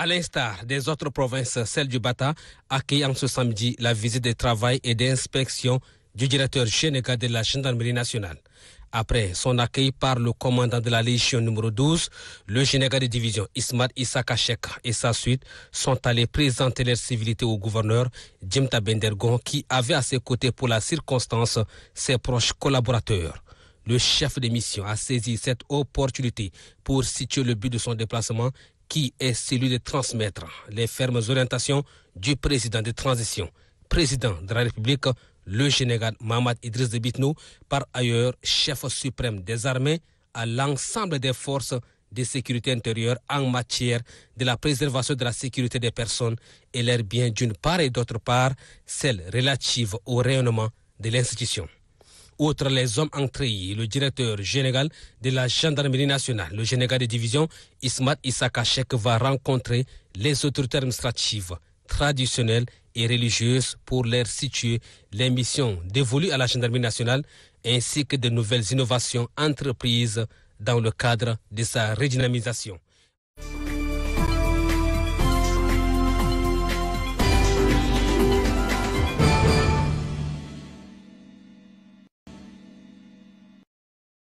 À l'instar des autres provinces, celle du Bata accueille en ce samedi la visite de travail et d'inspection du directeur général de la gendarmerie nationale. Après son accueil par le commandant de la Légion numéro 12, le général de division Ismat Issaka et sa suite sont allés présenter leur civilité au gouverneur Jimta Bendergon qui avait à ses côtés pour la circonstance ses proches collaborateurs. Le chef de mission a saisi cette opportunité pour situer le but de son déplacement qui est celui de transmettre les fermes orientations du président de transition, président de la République, le général Mohamed Idriss Bitnou, par ailleurs chef suprême des armées, à l'ensemble des forces de sécurité intérieure en matière de la préservation de la sécurité des personnes et leurs bien d'une part et d'autre part, celle relative au rayonnement de l'institution. Outre les hommes entrés, le directeur général de la gendarmerie nationale, le général de division Ismat Isakachek, va rencontrer les autorités administratives traditionnelles et religieuses pour leur situer les missions dévolues à la gendarmerie nationale ainsi que de nouvelles innovations entreprises dans le cadre de sa redynamisation.